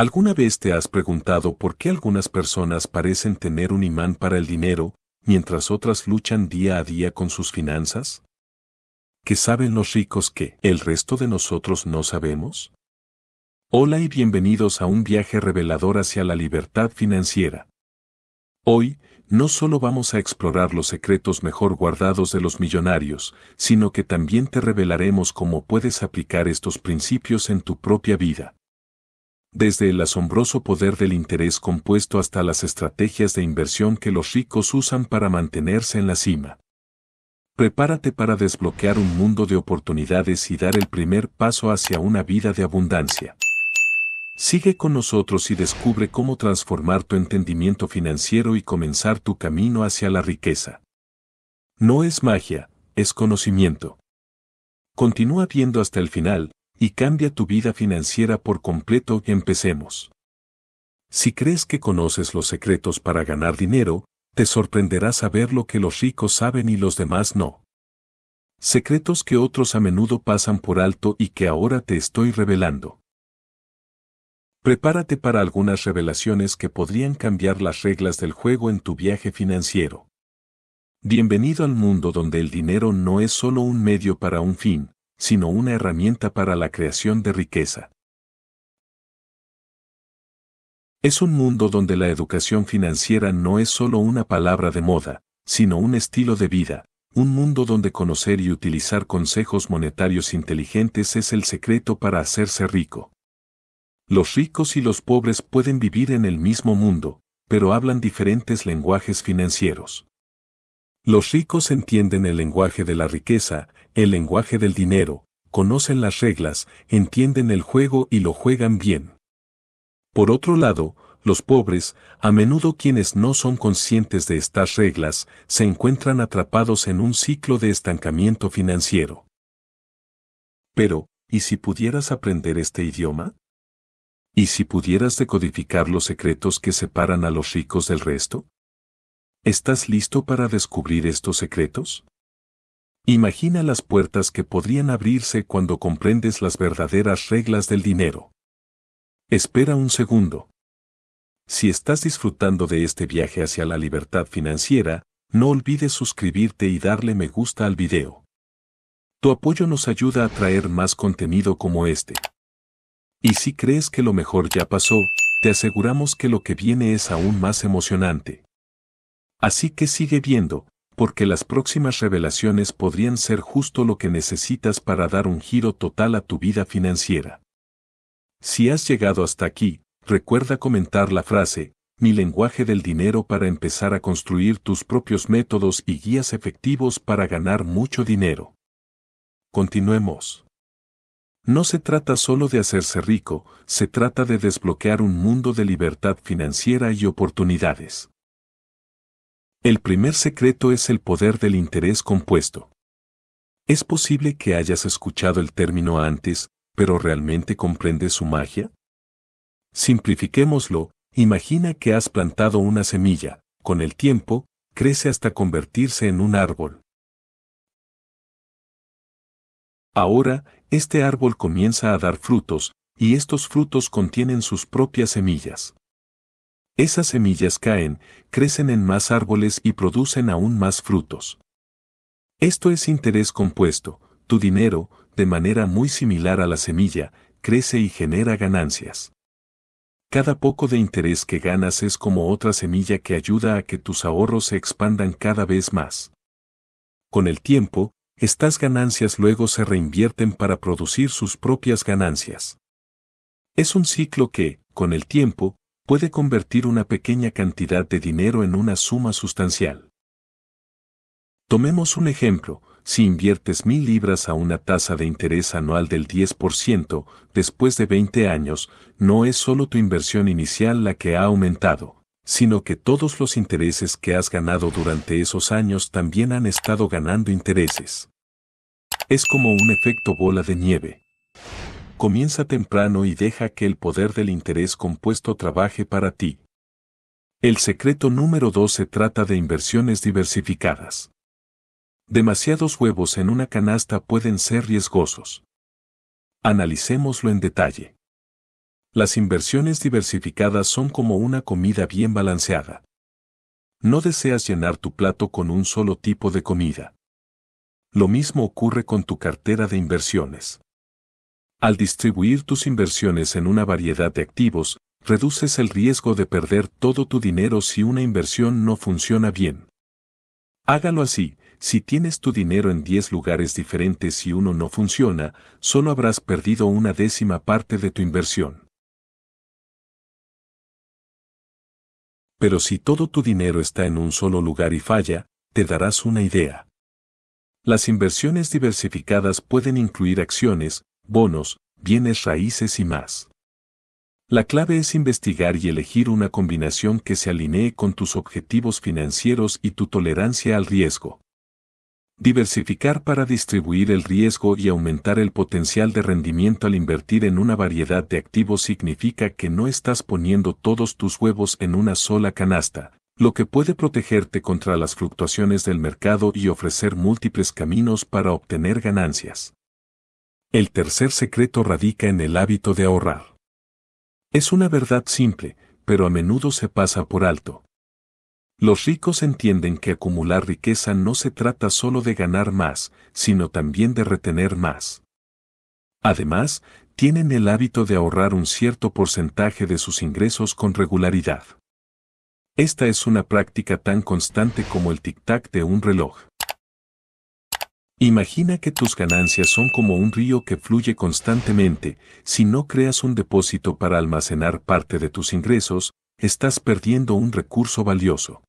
¿Alguna vez te has preguntado por qué algunas personas parecen tener un imán para el dinero, mientras otras luchan día a día con sus finanzas? ¿Qué saben los ricos que el resto de nosotros no sabemos? Hola y bienvenidos a un viaje revelador hacia la libertad financiera. Hoy, no solo vamos a explorar los secretos mejor guardados de los millonarios, sino que también te revelaremos cómo puedes aplicar estos principios en tu propia vida desde el asombroso poder del interés compuesto hasta las estrategias de inversión que los ricos usan para mantenerse en la cima. Prepárate para desbloquear un mundo de oportunidades y dar el primer paso hacia una vida de abundancia. Sigue con nosotros y descubre cómo transformar tu entendimiento financiero y comenzar tu camino hacia la riqueza. No es magia, es conocimiento. Continúa viendo hasta el final, y cambia tu vida financiera por completo. y Empecemos. Si crees que conoces los secretos para ganar dinero, te sorprenderá saber lo que los ricos saben y los demás no. Secretos que otros a menudo pasan por alto y que ahora te estoy revelando. Prepárate para algunas revelaciones que podrían cambiar las reglas del juego en tu viaje financiero. Bienvenido al mundo donde el dinero no es solo un medio para un fin, sino una herramienta para la creación de riqueza. Es un mundo donde la educación financiera no es solo una palabra de moda, sino un estilo de vida, un mundo donde conocer y utilizar consejos monetarios inteligentes es el secreto para hacerse rico. Los ricos y los pobres pueden vivir en el mismo mundo, pero hablan diferentes lenguajes financieros. Los ricos entienden el lenguaje de la riqueza, el lenguaje del dinero, conocen las reglas, entienden el juego y lo juegan bien. Por otro lado, los pobres, a menudo quienes no son conscientes de estas reglas, se encuentran atrapados en un ciclo de estancamiento financiero. Pero, ¿y si pudieras aprender este idioma? ¿Y si pudieras decodificar los secretos que separan a los ricos del resto? ¿Estás listo para descubrir estos secretos? Imagina las puertas que podrían abrirse cuando comprendes las verdaderas reglas del dinero. Espera un segundo. Si estás disfrutando de este viaje hacia la libertad financiera, no olvides suscribirte y darle me gusta al video. Tu apoyo nos ayuda a traer más contenido como este. Y si crees que lo mejor ya pasó, te aseguramos que lo que viene es aún más emocionante. Así que sigue viendo, porque las próximas revelaciones podrían ser justo lo que necesitas para dar un giro total a tu vida financiera. Si has llegado hasta aquí, recuerda comentar la frase, mi lenguaje del dinero para empezar a construir tus propios métodos y guías efectivos para ganar mucho dinero. Continuemos. No se trata solo de hacerse rico, se trata de desbloquear un mundo de libertad financiera y oportunidades. El primer secreto es el poder del interés compuesto. Es posible que hayas escuchado el término antes, pero ¿realmente comprendes su magia? Simplifiquémoslo, imagina que has plantado una semilla, con el tiempo, crece hasta convertirse en un árbol. Ahora, este árbol comienza a dar frutos, y estos frutos contienen sus propias semillas. Esas semillas caen, crecen en más árboles y producen aún más frutos. Esto es interés compuesto, tu dinero, de manera muy similar a la semilla, crece y genera ganancias. Cada poco de interés que ganas es como otra semilla que ayuda a que tus ahorros se expandan cada vez más. Con el tiempo, estas ganancias luego se reinvierten para producir sus propias ganancias. Es un ciclo que, con el tiempo, puede convertir una pequeña cantidad de dinero en una suma sustancial. Tomemos un ejemplo, si inviertes mil libras a una tasa de interés anual del 10%, después de 20 años, no es solo tu inversión inicial la que ha aumentado, sino que todos los intereses que has ganado durante esos años también han estado ganando intereses. Es como un efecto bola de nieve. Comienza temprano y deja que el poder del interés compuesto trabaje para ti. El secreto número 12 se trata de inversiones diversificadas. Demasiados huevos en una canasta pueden ser riesgosos. Analicémoslo en detalle. Las inversiones diversificadas son como una comida bien balanceada. No deseas llenar tu plato con un solo tipo de comida. Lo mismo ocurre con tu cartera de inversiones. Al distribuir tus inversiones en una variedad de activos, reduces el riesgo de perder todo tu dinero si una inversión no funciona bien. Hágalo así, si tienes tu dinero en 10 lugares diferentes y uno no funciona, solo habrás perdido una décima parte de tu inversión. Pero si todo tu dinero está en un solo lugar y falla, te darás una idea. Las inversiones diversificadas pueden incluir acciones, bonos, bienes raíces y más. La clave es investigar y elegir una combinación que se alinee con tus objetivos financieros y tu tolerancia al riesgo. Diversificar para distribuir el riesgo y aumentar el potencial de rendimiento al invertir en una variedad de activos significa que no estás poniendo todos tus huevos en una sola canasta, lo que puede protegerte contra las fluctuaciones del mercado y ofrecer múltiples caminos para obtener ganancias. El tercer secreto radica en el hábito de ahorrar. Es una verdad simple, pero a menudo se pasa por alto. Los ricos entienden que acumular riqueza no se trata solo de ganar más, sino también de retener más. Además, tienen el hábito de ahorrar un cierto porcentaje de sus ingresos con regularidad. Esta es una práctica tan constante como el tic-tac de un reloj. Imagina que tus ganancias son como un río que fluye constantemente, si no creas un depósito para almacenar parte de tus ingresos, estás perdiendo un recurso valioso.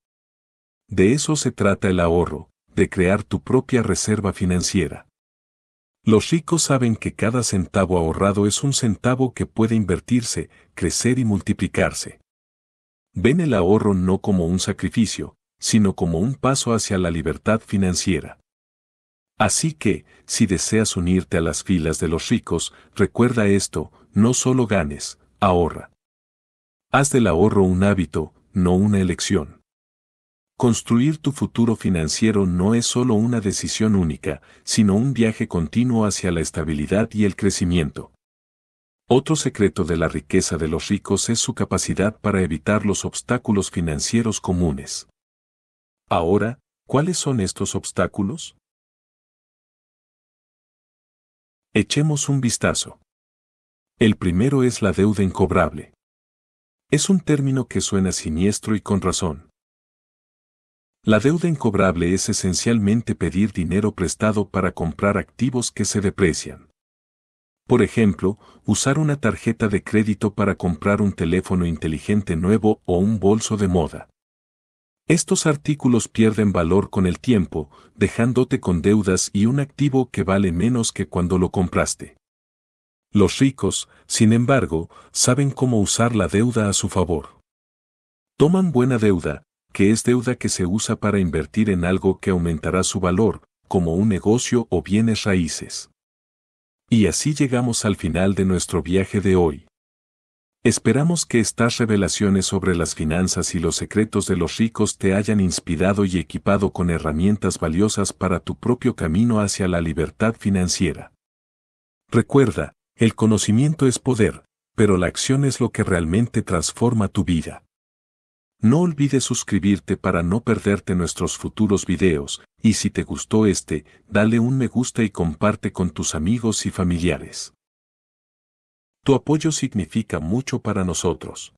De eso se trata el ahorro, de crear tu propia reserva financiera. Los ricos saben que cada centavo ahorrado es un centavo que puede invertirse, crecer y multiplicarse. Ven el ahorro no como un sacrificio, sino como un paso hacia la libertad financiera. Así que, si deseas unirte a las filas de los ricos, recuerda esto, no solo ganes, ahorra. Haz del ahorro un hábito, no una elección. Construir tu futuro financiero no es solo una decisión única, sino un viaje continuo hacia la estabilidad y el crecimiento. Otro secreto de la riqueza de los ricos es su capacidad para evitar los obstáculos financieros comunes. Ahora, ¿cuáles son estos obstáculos? Echemos un vistazo. El primero es la deuda incobrable. Es un término que suena siniestro y con razón. La deuda incobrable es esencialmente pedir dinero prestado para comprar activos que se deprecian. Por ejemplo, usar una tarjeta de crédito para comprar un teléfono inteligente nuevo o un bolso de moda. Estos artículos pierden valor con el tiempo, dejándote con deudas y un activo que vale menos que cuando lo compraste. Los ricos, sin embargo, saben cómo usar la deuda a su favor. Toman buena deuda, que es deuda que se usa para invertir en algo que aumentará su valor, como un negocio o bienes raíces. Y así llegamos al final de nuestro viaje de hoy. Esperamos que estas revelaciones sobre las finanzas y los secretos de los ricos te hayan inspirado y equipado con herramientas valiosas para tu propio camino hacia la libertad financiera. Recuerda, el conocimiento es poder, pero la acción es lo que realmente transforma tu vida. No olvides suscribirte para no perderte nuestros futuros videos, y si te gustó este, dale un me gusta y comparte con tus amigos y familiares. Tu apoyo significa mucho para nosotros.